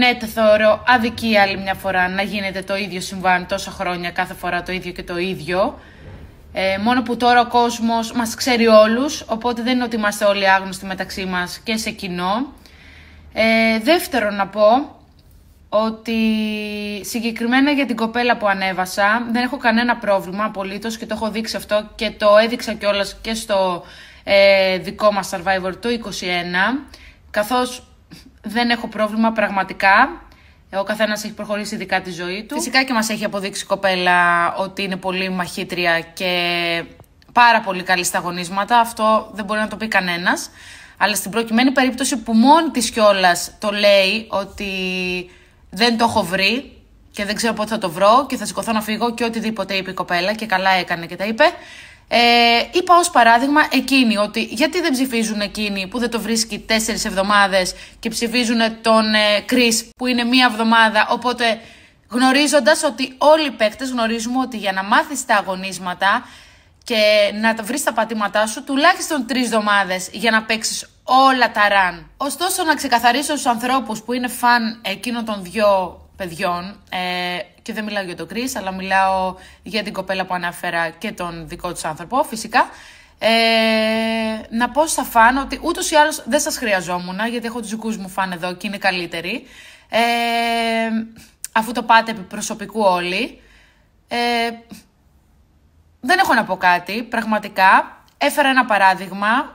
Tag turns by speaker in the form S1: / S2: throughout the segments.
S1: Ναι, το θεωρώ αδικία άλλη μια φορά να γίνεται το ίδιο συμβάν τόσα χρόνια, κάθε φορά το ίδιο και το ίδιο. Ε, μόνο που τώρα ο κόσμος μας ξέρει όλους, οπότε δεν είναι ότι είμαστε όλοι άγνωστοι μεταξύ μας και σε κοινό. Ε, να πω ότι συγκεκριμένα για την κοπέλα που ανέβασα δεν έχω κανένα πρόβλημα απολύτως και το έχω δείξει αυτό και το έδειξα κιόλας και στο ε, δικό μας Survivor το 21 καθώς δεν έχω πρόβλημα πραγματικά. Ο καθένας έχει προχωρήσει ειδικά τη ζωή του. Φυσικά και μας έχει αποδείξει η κοπέλα ότι είναι πολύ μαχήτρια και πάρα πολύ καλή στα αγωνίσματα. Αυτό δεν μπορεί να το πει κανένας. Αλλά στην προκειμένη περίπτωση που μόνη της κιόλας το λέει ότι δεν το έχω βρει και δεν ξέρω πότε θα το βρω και θα σηκωθώ να φύγω και οτιδήποτε είπε η κοπέλα και καλά έκανε και τα είπε. Ε, είπα ως παράδειγμα εκείνη ότι γιατί δεν ψηφίζουν εκείνη που δεν το βρίσκει τέσσερις εβδομάδες και ψηφίζουν τον ε, που είναι μία εβδομάδα. Οπότε γνωρίζοντας ότι όλοι οι παίκτες γνωρίζουμε ότι για να μάθεις τα αγωνίσματα και να τα βρεις τα πατήματά σου τουλάχιστον τρεις εβδομάδες για να παίξεις όλα τα ραν. Ωστόσο, να ξεκαθαρίσω στους ανθρώπους που είναι φαν εκείνων των δυο παιδιών ε, και δεν μιλάω για τον Κρίς, αλλά μιλάω για την κοπέλα που αναφέρα και τον δικό τους άνθρωπο φυσικά. Ε, να πω στα φαν ότι ούτως ή άλλως δεν σας χρειαζόμουν γιατί έχω τους δικούς μου φαν εδώ και είναι καλύτεροι. Ε, αφού το πάτε επί προσωπικού όλοι. Ε, δεν έχω να πω κάτι, πραγματικά. Έφερα ένα παράδειγμα.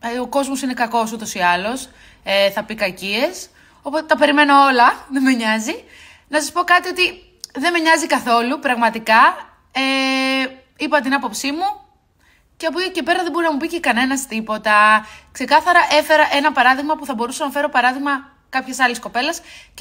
S1: Ε, ο κόσμος είναι κακός ούτως ή άλλως. Ε, θα πει κακίες. Οπότε τα περιμένω όλα, δεν με νοιάζει. Να σας πω κάτι ότι δεν με νοιάζει καθόλου, πραγματικά. Ε, είπα την άποψή μου και από εκεί και πέρα δεν μπορεί να μου πει και κανένας τίποτα. Ξεκάθαρα έφερα ένα παράδειγμα που θα μπορούσα να φέρω παράδειγμα κάποιες άλλες κοπέλα